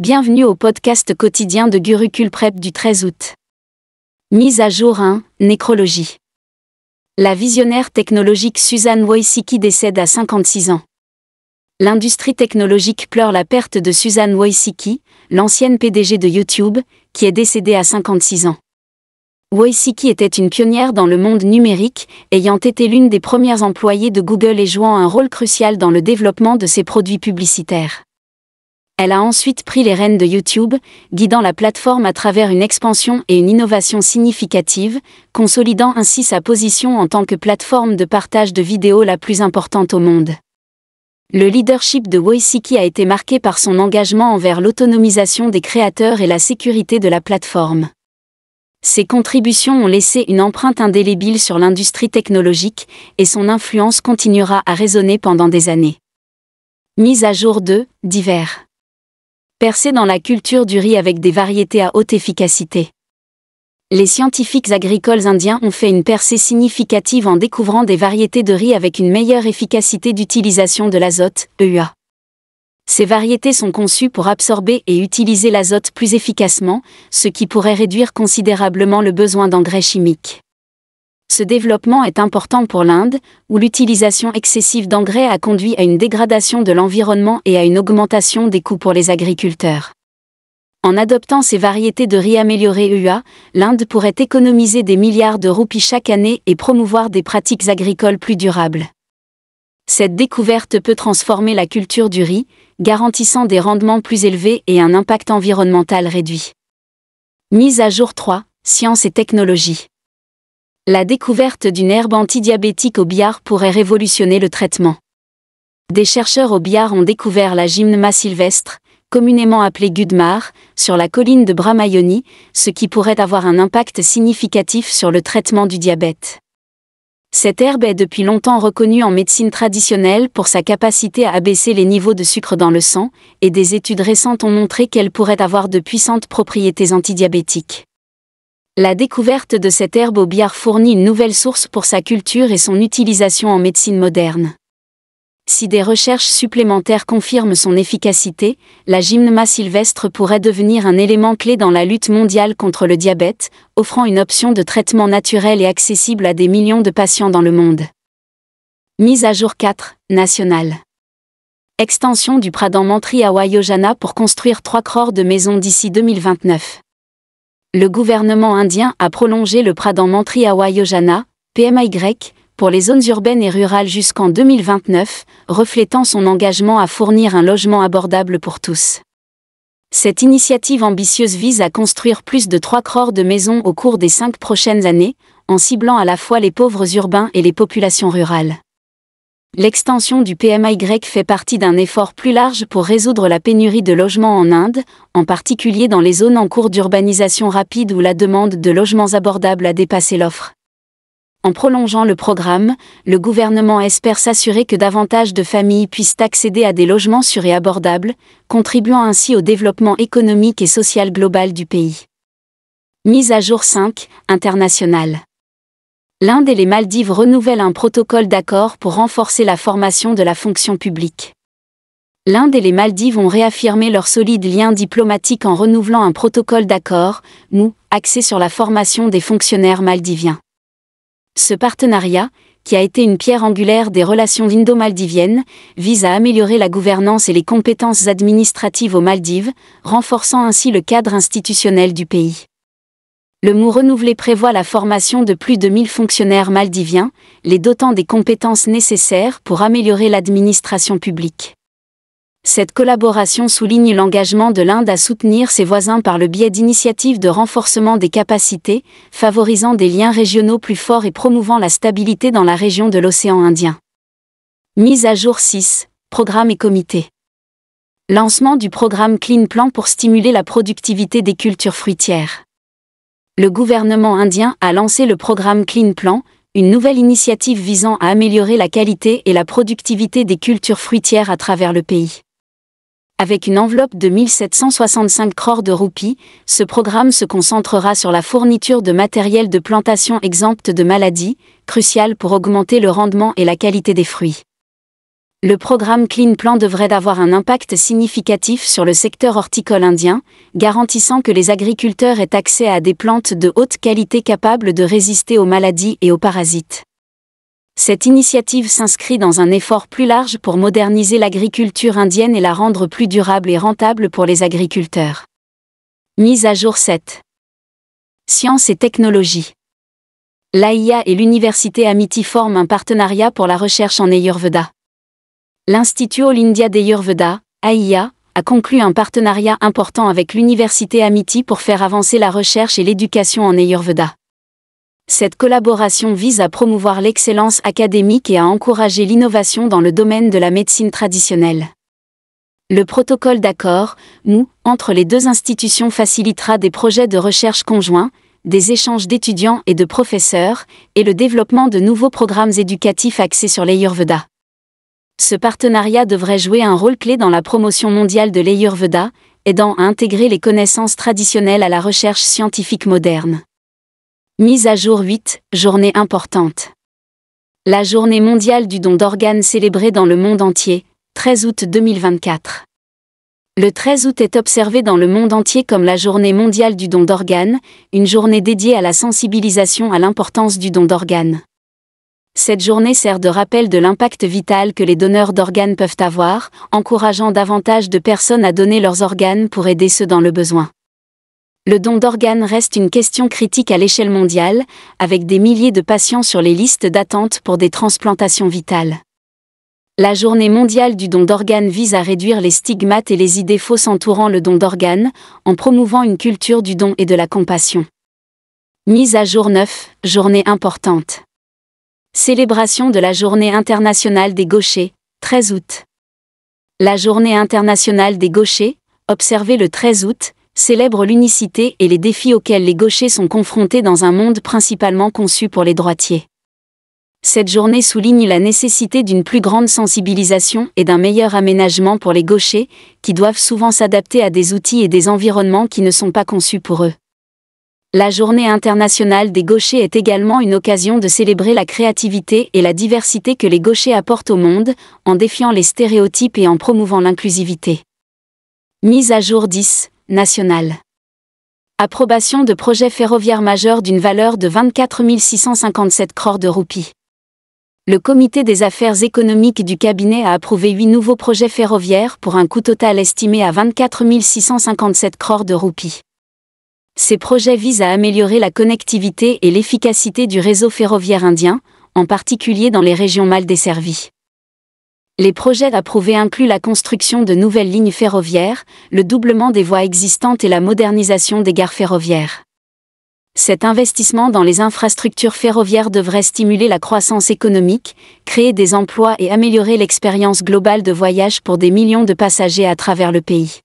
Bienvenue au podcast quotidien de Gurukul Prep du 13 août. Mise à jour 1, hein, nécrologie. La visionnaire technologique Suzanne Wojcicki décède à 56 ans. L'industrie technologique pleure la perte de Suzanne Wojcicki, l'ancienne PDG de YouTube, qui est décédée à 56 ans. Wojcicki était une pionnière dans le monde numérique, ayant été l'une des premières employées de Google et jouant un rôle crucial dans le développement de ses produits publicitaires. Elle a ensuite pris les rênes de YouTube, guidant la plateforme à travers une expansion et une innovation significative, consolidant ainsi sa position en tant que plateforme de partage de vidéos la plus importante au monde. Le leadership de Waisiki a été marqué par son engagement envers l'autonomisation des créateurs et la sécurité de la plateforme. Ses contributions ont laissé une empreinte indélébile sur l'industrie technologique et son influence continuera à résonner pendant des années. Mise à jour 2, d'hiver percée dans la culture du riz avec des variétés à haute efficacité. Les scientifiques agricoles indiens ont fait une percée significative en découvrant des variétés de riz avec une meilleure efficacité d'utilisation de l'azote, EUA. Ces variétés sont conçues pour absorber et utiliser l'azote plus efficacement, ce qui pourrait réduire considérablement le besoin d'engrais chimiques ce développement est important pour l'Inde, où l'utilisation excessive d'engrais a conduit à une dégradation de l'environnement et à une augmentation des coûts pour les agriculteurs. En adoptant ces variétés de riz améliorées UA, l'Inde pourrait économiser des milliards de roupies chaque année et promouvoir des pratiques agricoles plus durables. Cette découverte peut transformer la culture du riz, garantissant des rendements plus élevés et un impact environnemental réduit. Mise à jour 3, Sciences et technologies. La découverte d'une herbe antidiabétique au billard pourrait révolutionner le traitement. Des chercheurs au billard ont découvert la gymnema sylvestre, communément appelée Gudmar, sur la colline de Bramayoni, ce qui pourrait avoir un impact significatif sur le traitement du diabète. Cette herbe est depuis longtemps reconnue en médecine traditionnelle pour sa capacité à abaisser les niveaux de sucre dans le sang, et des études récentes ont montré qu'elle pourrait avoir de puissantes propriétés antidiabétiques. La découverte de cette herbe au bière fournit une nouvelle source pour sa culture et son utilisation en médecine moderne. Si des recherches supplémentaires confirment son efficacité, la gymnema sylvestre pourrait devenir un élément clé dans la lutte mondiale contre le diabète, offrant une option de traitement naturel et accessible à des millions de patients dans le monde. Mise à jour 4, nationale. Extension du Pradhan Mantri à Wayojana pour construire trois crores de maisons d'ici 2029 le gouvernement indien a prolongé le Pradhan Mantri Awa Yojana, pour les zones urbaines et rurales jusqu'en 2029, reflétant son engagement à fournir un logement abordable pour tous. Cette initiative ambitieuse vise à construire plus de trois crores de maisons au cours des cinq prochaines années, en ciblant à la fois les pauvres urbains et les populations rurales. L'extension du PMI grec fait partie d'un effort plus large pour résoudre la pénurie de logements en Inde, en particulier dans les zones en cours d'urbanisation rapide où la demande de logements abordables a dépassé l'offre. En prolongeant le programme, le gouvernement espère s'assurer que davantage de familles puissent accéder à des logements sûrs et abordables, contribuant ainsi au développement économique et social global du pays. Mise à jour 5, internationale l'Inde et les Maldives renouvellent un protocole d'accord pour renforcer la formation de la fonction publique. L'Inde et les Maldives ont réaffirmé leur solide lien diplomatique en renouvelant un protocole d'accord, nous, axé sur la formation des fonctionnaires maldiviens. Ce partenariat, qui a été une pierre angulaire des relations indo-maldiviennes, vise à améliorer la gouvernance et les compétences administratives aux Maldives, renforçant ainsi le cadre institutionnel du pays le mot renouvelé prévoit la formation de plus de 1000 fonctionnaires maldiviens, les dotant des compétences nécessaires pour améliorer l'administration publique. Cette collaboration souligne l'engagement de l'Inde à soutenir ses voisins par le biais d'initiatives de renforcement des capacités, favorisant des liens régionaux plus forts et promouvant la stabilité dans la région de l'océan Indien. Mise à jour 6. Programme et comité. Lancement du programme Clean Plan pour stimuler la productivité des cultures fruitières le gouvernement indien a lancé le programme Clean Plan, une nouvelle initiative visant à améliorer la qualité et la productivité des cultures fruitières à travers le pays. Avec une enveloppe de 1765 crores de roupies, ce programme se concentrera sur la fourniture de matériel de plantation exempte de maladies, crucial pour augmenter le rendement et la qualité des fruits. Le programme Clean Plan devrait avoir un impact significatif sur le secteur horticole indien, garantissant que les agriculteurs aient accès à des plantes de haute qualité capables de résister aux maladies et aux parasites. Cette initiative s'inscrit dans un effort plus large pour moderniser l'agriculture indienne et la rendre plus durable et rentable pour les agriculteurs. Mise à jour 7. Science et technologies. L'AIA et l'Université Amity forment un partenariat pour la recherche en Ayurveda l'Institut All India Deyurveda, AIA, a conclu un partenariat important avec l'Université Amity pour faire avancer la recherche et l'éducation en Ayurveda. Cette collaboration vise à promouvoir l'excellence académique et à encourager l'innovation dans le domaine de la médecine traditionnelle. Le protocole d'accord, MOU, entre les deux institutions facilitera des projets de recherche conjoints, des échanges d'étudiants et de professeurs, et le développement de nouveaux programmes éducatifs axés sur l'Ayurveda. Ce partenariat devrait jouer un rôle clé dans la promotion mondiale de l'Ayurveda, aidant à intégrer les connaissances traditionnelles à la recherche scientifique moderne. Mise à jour 8, journée importante. La journée mondiale du don d'organes célébrée dans le monde entier, 13 août 2024. Le 13 août est observé dans le monde entier comme la journée mondiale du don d'organes, une journée dédiée à la sensibilisation à l'importance du don d'organes. Cette journée sert de rappel de l'impact vital que les donneurs d'organes peuvent avoir, encourageant davantage de personnes à donner leurs organes pour aider ceux dans le besoin. Le don d'organes reste une question critique à l'échelle mondiale, avec des milliers de patients sur les listes d'attente pour des transplantations vitales. La journée mondiale du don d'organes vise à réduire les stigmates et les idées fausses entourant le don d'organes, en promouvant une culture du don et de la compassion. Mise à jour 9, journée importante. Célébration de la Journée internationale des gauchers, 13 août. La Journée internationale des gauchers, observée le 13 août, célèbre l'unicité et les défis auxquels les gauchers sont confrontés dans un monde principalement conçu pour les droitiers. Cette journée souligne la nécessité d'une plus grande sensibilisation et d'un meilleur aménagement pour les gauchers, qui doivent souvent s'adapter à des outils et des environnements qui ne sont pas conçus pour eux. La Journée internationale des gauchers est également une occasion de célébrer la créativité et la diversité que les gauchers apportent au monde, en défiant les stéréotypes et en promouvant l'inclusivité. Mise à jour 10, nationale. Approbation de projets ferroviaires majeurs d'une valeur de 24 657 crores de roupies. Le comité des affaires économiques du cabinet a approuvé 8 nouveaux projets ferroviaires pour un coût total estimé à 24 657 crores de roupies. Ces projets visent à améliorer la connectivité et l'efficacité du réseau ferroviaire indien, en particulier dans les régions mal desservies. Les projets approuvés incluent la construction de nouvelles lignes ferroviaires, le doublement des voies existantes et la modernisation des gares ferroviaires. Cet investissement dans les infrastructures ferroviaires devrait stimuler la croissance économique, créer des emplois et améliorer l'expérience globale de voyage pour des millions de passagers à travers le pays.